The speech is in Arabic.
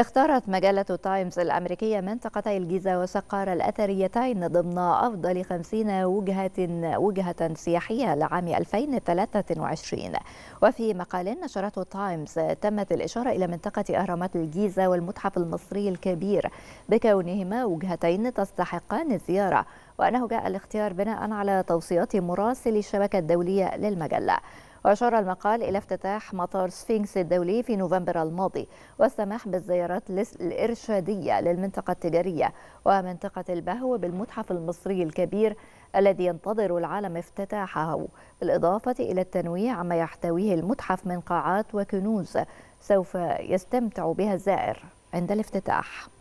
اختارت مجلة تايمز الأمريكية منطقتي الجيزة وسقارة الأثريتين ضمن أفضل 50 وجهة وجهة سياحية لعام 2023 وفي مقال نشرته تايمز تمت الإشارة إلى منطقة أهرامات الجيزة والمتحف المصري الكبير بكونهما وجهتين تستحقان الزيارة وأنه جاء الاختيار بناء على توصيات مراسل الشبكة الدولية للمجلة وأشار المقال إلى افتتاح مطار سفينكس الدولي في نوفمبر الماضي والسماح بالزيارات الإرشادية للمنطقة التجارية ومنطقة البهو بالمتحف المصري الكبير الذي ينتظر العالم افتتاحه بالإضافة إلى التنويع ما يحتويه المتحف من قاعات وكنوز سوف يستمتع بها الزائر عند الافتتاح